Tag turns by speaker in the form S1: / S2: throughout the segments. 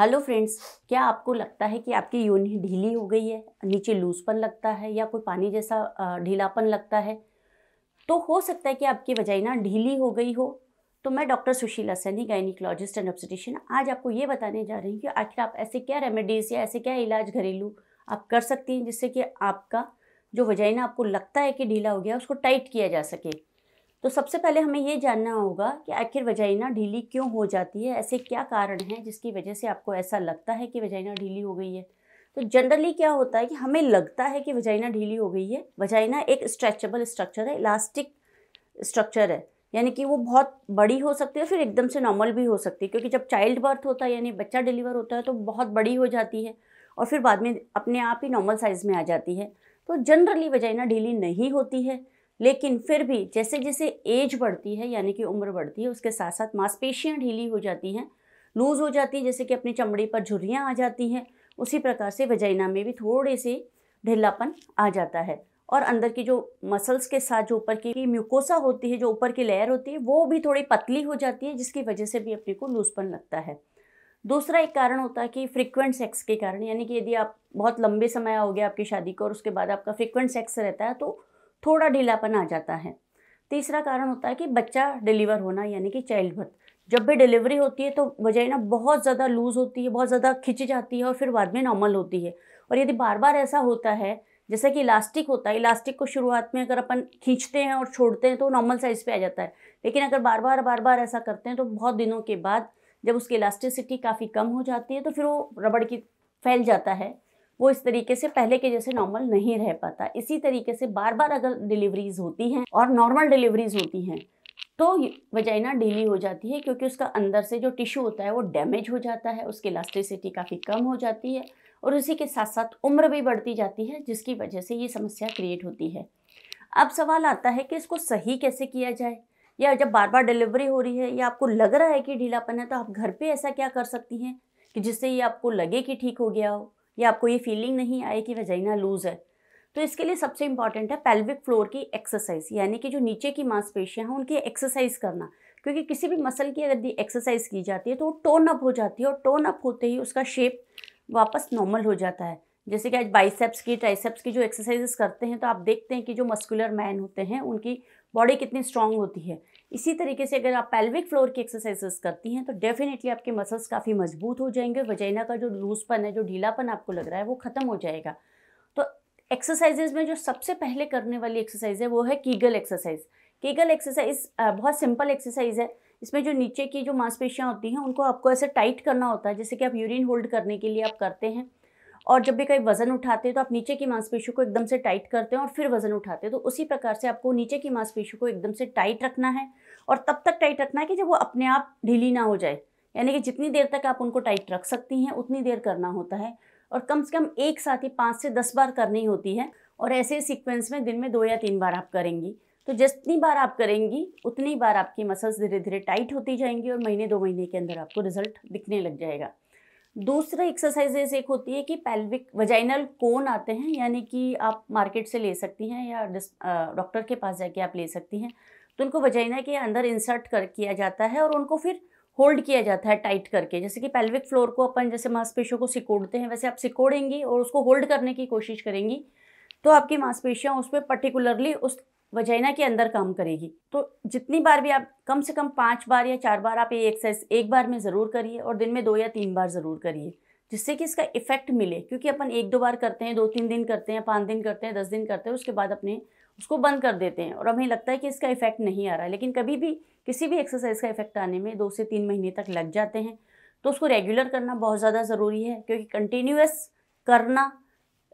S1: Hello friends क्या आपको लगता है कि आपकी योनि ढीली हो गई है नीचे लूजपन लगता है या कोई पानी जैसा ढीलापन लगता है तो हो सकता है कि आपकी वजाइना ढीली हो गई हो तो मैं doctor Sushila Saini gynaecologist and obstetrician आज आपको ये बताने जा रही हूँ कि आखिर आप ऐसे क्या रेमेडीज़ या ऐसे क्या इलाज घरेलू आप कर सकती हैं जिससे कि आपका जो वजाइना आपको लगता है कि ढीला हो गया उसको टाइट किया जा सके तो सबसे पहले हमें ये जानना होगा कि आखिर वजाइना ढीली क्यों हो जाती है ऐसे क्या कारण हैं जिसकी वजह से आपको ऐसा लगता है कि वजाइना ढीली हो गई है तो जनरली क्या होता है कि हमें लगता है कि वजाइना ढीली हो गई है वजाइना एक स्ट्रेचेबल स्ट्रक्चर है इलास्टिक स्ट्रक्चर है यानी कि वो बहुत बड़ी हो सकती है फिर एकदम से नॉर्मल भी हो सकती है क्योंकि जब चाइल्ड बर्थ होता है यानी बच्चा डिलीवर होता है तो बहुत बड़ी हो जाती है और फिर बाद में अपने आप ही नॉर्मल साइज़ में आ जाती है तो जनरली वजाइना ढीली नहीं होती है लेकिन फिर भी जैसे जैसे एज बढ़ती है यानी कि उम्र बढ़ती है उसके साथ साथ मांसपेशियाँ ढीली हो जाती हैं लूज़ हो जाती हैं जैसे कि अपनी चमड़ी पर झुर्रियाँ आ जाती हैं उसी प्रकार से वजाइना में भी थोड़े से ढीलापन आ जाता है और अंदर की जो मसल्स के साथ जो ऊपर की म्यूकोसा होती है जो ऊपर की लेयर होती है वो भी थोड़ी पतली हो जाती है जिसकी वजह से भी अपने को लूजपन लगता है दूसरा एक कारण होता है कि फ्रिक्वेंट सेक्स के कारण यानी कि यदि आप बहुत लंबे समय हो गया आपकी शादी को और उसके बाद आपका फ्रिक्वेंट सेक्स रहता है तो थोड़ा ढीलापन आ जाता है तीसरा कारण होता है कि बच्चा डिलीवर होना यानी कि चाइल्ड बर्थ जब भी डिलीवरी होती है तो वजाइना बहुत ज़्यादा लूज़ होती है बहुत ज़्यादा खिंची जाती है और फिर बाद में नॉर्मल होती है और यदि बार बार ऐसा होता है जैसे कि इलास्टिक होता है इलास्टिक को शुरुआत में अगर अपन खींचते हैं और छोड़ते हैं तो नॉर्मल साइज़ पे आ जाता है लेकिन अगर बार बार बार बार ऐसा करते हैं तो बहुत दिनों के बाद जब उसकी इलास्टिसिटी काफ़ी कम हो जाती है तो फिर वो रबड़ की फैल जाता है वो इस तरीके से पहले के जैसे नॉर्मल नहीं रह पाता इसी तरीके से बार बार अगर डिलीवरीज होती हैं और नॉर्मल डिलीवरीज होती हैं तो वजाइना ढीली हो जाती है क्योंकि उसका अंदर से जो टिश्यू होता है वो डैमेज हो जाता है उसकी इलास्टिसिटी काफ़ी कम हो जाती है और उसी के साथ साथ उम्र भी बढ़ती जाती है जिसकी वजह से ये समस्या क्रिएट होती है अब सवाल आता है कि इसको सही कैसे किया जाए या जब बार बार डिलीवरी हो रही है या आपको लग रहा है कि ढीलापन है तो आप घर पे ऐसा क्या कर सकती हैं कि जिससे ये आपको लगे कि ठीक हो गया हो या आपको ये फीलिंग नहीं आए कि वेजाइना लूज़ है तो इसके लिए सबसे इंपॉर्टेंट है पेल्विक फ्लोर की एक्सरसाइज यानी कि जो नीचे की मांसपेशियाँ हैं उनकी एक्सरसाइज करना क्योंकि किसी भी मसल की अगर एक्सरसाइज की जाती है तो वो टोन अप हो जाती है और टोन अप होते ही उसका शेप वापस नॉर्मल हो जाता है जैसे कि आज बाइसेप्स की ट्राइसेप्स की जो एक्सरसाइजेस करते हैं तो आप देखते हैं कि जो मस्कुलर मैन होते हैं उनकी बॉडी कितनी स्ट्रांग होती है इसी तरीके से अगर आप पेल्विक फ्लोर की एक्सरसाइजेस करती हैं तो डेफिनेटली आपके मसल्स काफ़ी मजबूत हो जाएंगे वजैना का जो लूजपन है जो ढीलापन आपको लग रहा है वो ख़त्म हो जाएगा तो एक्सरसाइजेज में जो सबसे पहले करने वाली एक्सरसाइज है वो है कीगल एक्सरसाइज कीगल एक्सरसाइज बहुत सिंपल एक्सरसाइज है इसमें जो नीचे की जो मांसपेशियाँ होती हैं उनको आपको ऐसे टाइट करना होता है जैसे कि आप यूरिन होल्ड करने के लिए आप करते हैं और जब भी कहीं वजन उठाते हैं तो आप नीचे की मांसपेशियों को एकदम से टाइट करते हैं और फिर वजन उठाते हैं तो उसी प्रकार से आपको नीचे की मांसपेशियों को एकदम से टाइट रखना है और तब तक टाइट रखना है कि जब वो अपने आप ढीली ना हो जाए यानी कि जितनी देर तक आप उनको टाइट रख सकती हैं उतनी देर करना होता है और कम से कम एक साथ ही पाँच से दस बार करनी होती है और ऐसे सीक्वेंस में दिन में दो या तीन बार आप करेंगी तो जितनी बार आप करेंगी उतनी बार आपकी मसल्स धीरे धीरे टाइट होती जाएंगी और महीने दो महीने के अंदर आपको रिजल्ट दिखने लग जाएगा दूसरा एक्सरसाइजेज एक होती है कि पेल्विक वजाइनल कोन आते हैं यानी कि आप मार्केट से ले सकती हैं या डॉक्टर के पास जाके आप ले सकती हैं तो उनको वजाइना के अंदर इंसर्ट कर किया जाता है और उनको फिर होल्ड किया जाता है टाइट करके जैसे कि पेल्विक फ्लोर को अपन जैसे मांसपेशियों को सिकोड़ते हैं वैसे आप सिकोड़ेंगी और उसको होल्ड करने की कोशिश करेंगी तो आपकी मांसपेशियाँ उस पर पर्टिकुलरली उस वजाइना के अंदर काम करेगी तो जितनी बार भी आप कम से कम पाँच बार या चार बार आप ये एक्सरसाइज एक बार में ज़रूर करिए और दिन में दो या तीन बार ज़रूर करिए जिससे कि इसका इफेक्ट मिले क्योंकि अपन एक दो बार करते हैं दो तीन दिन करते हैं पाँच दिन करते हैं दस दिन करते हैं उसके बाद अपने उसको बंद कर देते हैं और हमें लगता है कि इसका इफेक्ट नहीं आ रहा है लेकिन कभी भी किसी भी एक्सरसाइज का इफेक्ट आने में दो से तीन महीने तक लग जाते हैं तो उसको रेगुलर करना बहुत ज़्यादा ज़रूरी है क्योंकि कंटिन्यूस करना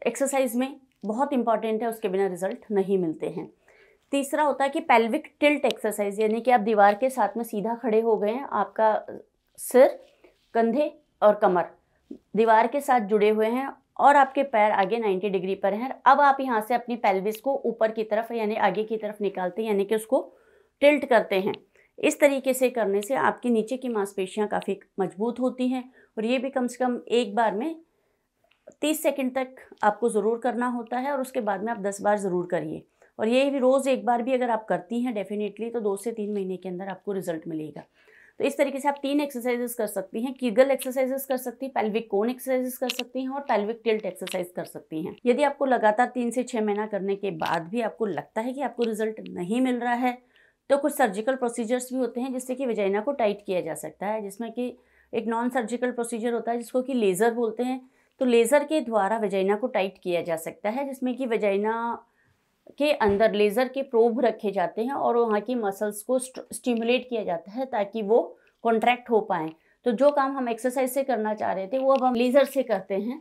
S1: एक्सरसाइज में बहुत इंपॉर्टेंट है उसके बिना रिजल्ट नहीं मिलते हैं तीसरा होता है कि पेल्विक टिल्ट एक्सरसाइज यानी कि आप दीवार के साथ में सीधा खड़े हो गए हैं आपका सिर कंधे और कमर दीवार के साथ जुड़े हुए हैं और आपके पैर आगे 90 डिग्री पर हैं अब आप यहाँ से अपनी पेल्विस को ऊपर की तरफ यानी आगे की तरफ निकालते हैं यानी कि उसको टिल्ट करते हैं इस तरीके से करने से आपकी नीचे की मांसपेशियाँ काफ़ी मजबूत होती हैं और ये भी कम से कम एक बार में तीस सेकेंड तक आपको ज़रूर करना होता है और उसके बाद में आप दस बार ज़रूर करिए और ये भी रोज़ एक बार भी अगर आप करती हैं डेफिनेटली तो दो से तीन महीने के अंदर आपको रिजल्ट मिलेगा तो इस तरीके से आप तीन एक्सरसाइजेस कर सकती हैं कीगल एक्सरसाइजेस कर सकती हैं पेल्विक कोन एक्सरसाइजेस कर सकती हैं और पेल्विक टिल्ट एक्सरसाइज कर सकती हैं यदि आपको लगातार तीन से छः महीना करने के बाद भी आपको लगता है कि आपको रिजल्ट नहीं मिल रहा है तो कुछ सर्जिकल प्रोसीजर्स भी होते हैं जिससे कि वेजाइना को टाइट किया जा सकता है जिसमें कि एक नॉन सर्जिकल प्रोसीजर होता है जिसको कि लेज़र बोलते हैं तो लेज़र के द्वारा वेजाइना को टाइट किया जा सकता है जिसमें कि वेजाइना के अंदर लेज़र के प्रोब रखे जाते हैं और वहाँ की मसल्स को स्टिमुलेट किया जाता है ताकि वो कॉन्ट्रैक्ट हो पाएँ तो जो काम हम एक्सरसाइज से करना चाह रहे थे वो अब हम लेज़र से करते हैं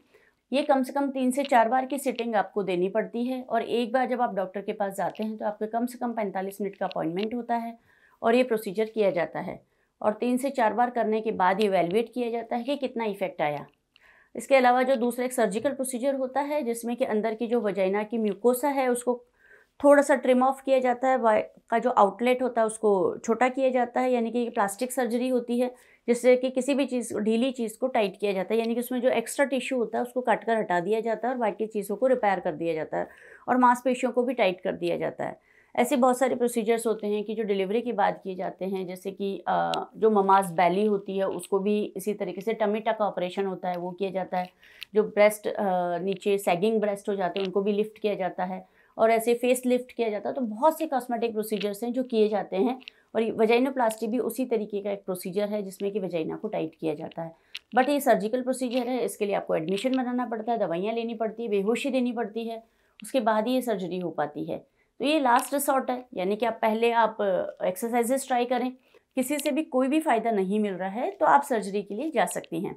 S1: ये कम से कम तीन से चार बार की सिटिंग आपको देनी पड़ती है और एक बार जब आप डॉक्टर के पास जाते हैं तो आपके कम से कम पैंतालीस मिनट का अपॉइंटमेंट होता है और ये प्रोसीजर किया जाता है और तीन से चार बार करने के बाद इवेलुएट किया जाता है कि कितना इफेक्ट आया इसके अलावा जो दूसरा एक सर्जिकल प्रोसीजर होता है जिसमें कि अंदर की जो वजाइना की म्यूकोसा है उसको थोड़ा सा ट्रिम ऑफ किया जाता है का जो आउटलेट होता है उसको छोटा किया जाता है यानी कि प्लास्टिक सर्जरी होती है जिससे कि किसी भी चीज़ ढीली चीज़ को टाइट किया जाता है यानी कि उसमें जो एक्स्ट्रा टिश्यू होता है उसको काट कर हटा दिया जाता है और बाकी चीज़ों को रिपेयर कर दिया जाता है और मांसपेशियों को भी टाइट कर दिया जाता है ऐसे बहुत सारे प्रोसीजर्स होते हैं कि जो डिलीवरी की बात किए जाते हैं जैसे कि जो ममाज बैली होती है उसको भी इसी तरीके से टमेटा का ऑपरेशन होता है वो किया जाता है जो ब्रेस्ट नीचे सैगिंग ब्रेस्ट हो जाते हैं उनको भी लिफ्ट किया जाता है और ऐसे फेस लिफ्ट किया जाता है तो बहुत से कॉस्मेटिक प्रोसीजर्स हैं जो किए जाते हैं और वजाइनोप्लास्टी भी उसी तरीके का एक प्रोसीजर है जिसमें कि वजाइना को टाइट किया जाता है बट ये सर्जिकल प्रोसीजर है इसके लिए आपको एडमिशन बनाना पड़ता है दवाइयाँ लेनी पड़ती है बेहोशी देनी पड़ती है उसके बाद ही ये सर्जरी हो पाती है तो ये लास्ट रिसॉर्ट है यानी कि आप पहले आप एक्सरसाइजेस ट्राई करें किसी से भी कोई भी फ़ायदा नहीं मिल रहा है तो आप सर्जरी के लिए जा सकती हैं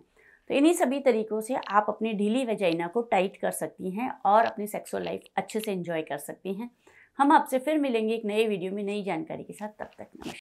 S1: तो इन्हीं सभी तरीक़ों से आप अपने ढीली वेजाइना को टाइट कर सकती हैं और हाँ। अपनी सेक्सुअल लाइफ अच्छे से इन्जॉय कर सकती हैं हम आपसे फिर मिलेंगे एक नए वीडियो में नई जानकारी के साथ तब तक नमस्कार